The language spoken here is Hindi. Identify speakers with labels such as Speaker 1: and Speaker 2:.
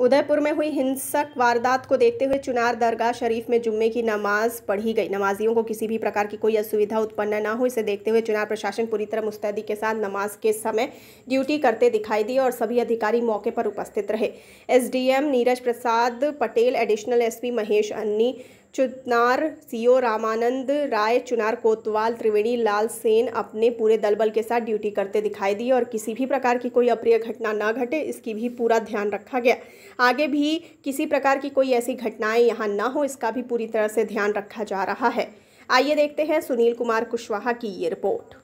Speaker 1: उदयपुर में हुई हिंसक वारदात को देखते हुए चुनार दरगाह शरीफ में जुम्मे की नमाज पढ़ी गई नमाजियों को किसी भी प्रकार की कोई असुविधा उत्पन्न न हो इसे देखते हुए चुनाव प्रशासन पूरी तरह मुस्तैदी के साथ नमाज के समय ड्यूटी करते दिखाई दिए और सभी अधिकारी मौके पर उपस्थित रहे SDM Neeraj Prasad Patel additional SP Mahesh Anni Chunar CO Ramanand Rai Chunar कोतवाल त्रिवेणी लाल सेन अपने पूरे दलबल के साथ ड्यूटी करते दिखाई दिए और किसी भी प्रकार की कोई अप्रिय घटना ना घटे इसकी भी पूरा ध्यान रखा गया आगे भी किसी प्रकार की कोई ऐसी घटनाएं यहाँ ना हो इसका भी पूरी तरह से ध्यान रखा जा रहा है आइए देखते हैं सुनील कुमार कुशवाहा की ये रिपोर्ट